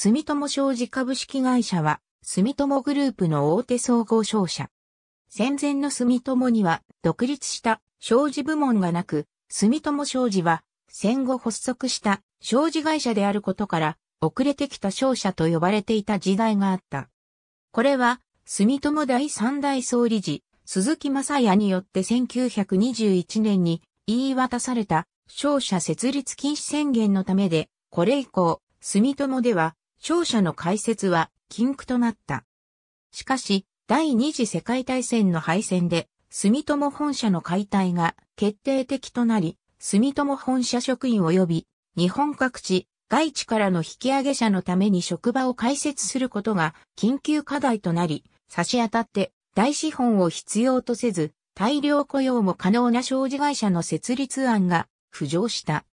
住友商事株式会社は、住友グループの大手総合商社。戦前の住友には、独立した商事部門がなく、住友商事は、戦後発足した商事会社であることから、遅れてきた商社と呼ばれていた時代があった。これは、住友第三代総理事、鈴木正也によって1921年に言い渡された商社設立禁止宣言のためで、これ以降、住友では勝者の解説は禁句となった。しかし、第二次世界大戦の敗戦で、住友本社の解体が決定的となり、住友本社職員及び日本各地、外地からの引き上げ者のために職場を開設することが緊急課題となり、差し当たって大資本を必要とせず、大量雇用も可能な商事会社の設立案が浮上した。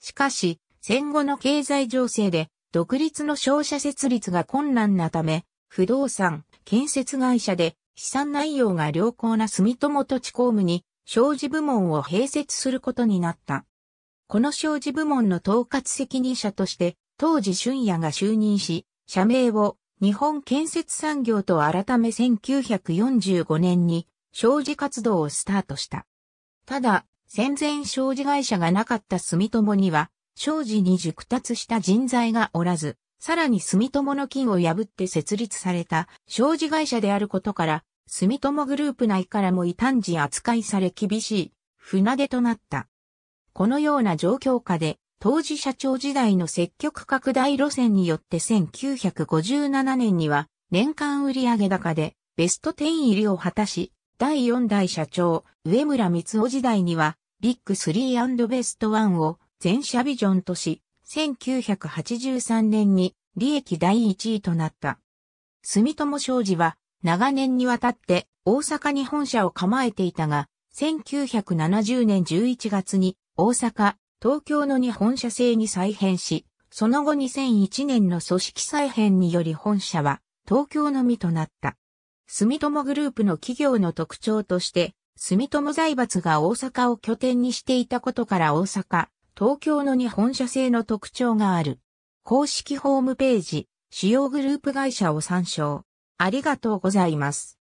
しかし、戦後の経済情勢で独立の商社設立が困難なため、不動産、建設会社で資産内容が良好な住友土地公務に商事部門を併設することになった。この商事部門の統括責任者として、当時春夜が就任し、社名を日本建設産業と改め1945年に商事活動をスタートした。ただ、戦前商事会社がなかった住友には、生時に熟達した人材がおらず、さらに住友の金を破って設立された生時会社であることから、住友グループ内からも異端児扱いされ厳しい船出となった。このような状況下で、当時社長時代の積極拡大路線によって1957年には年間売上高でベスト10入りを果たし、第4代社長上村光夫時代にはビッグ3ベスト1を全社ビジョンとし、1983年に利益第1位となった。住友商事は長年にわたって大阪に本社を構えていたが、1970年11月に大阪、東京の日本社制に再編し、その後2001年の組織再編により本社は東京のみとなった。住友グループの企業の特徴として、住友財閥が大阪を拠点にしていたことから大阪、東京の日本社製の特徴がある。公式ホームページ、主要グループ会社を参照。ありがとうございます。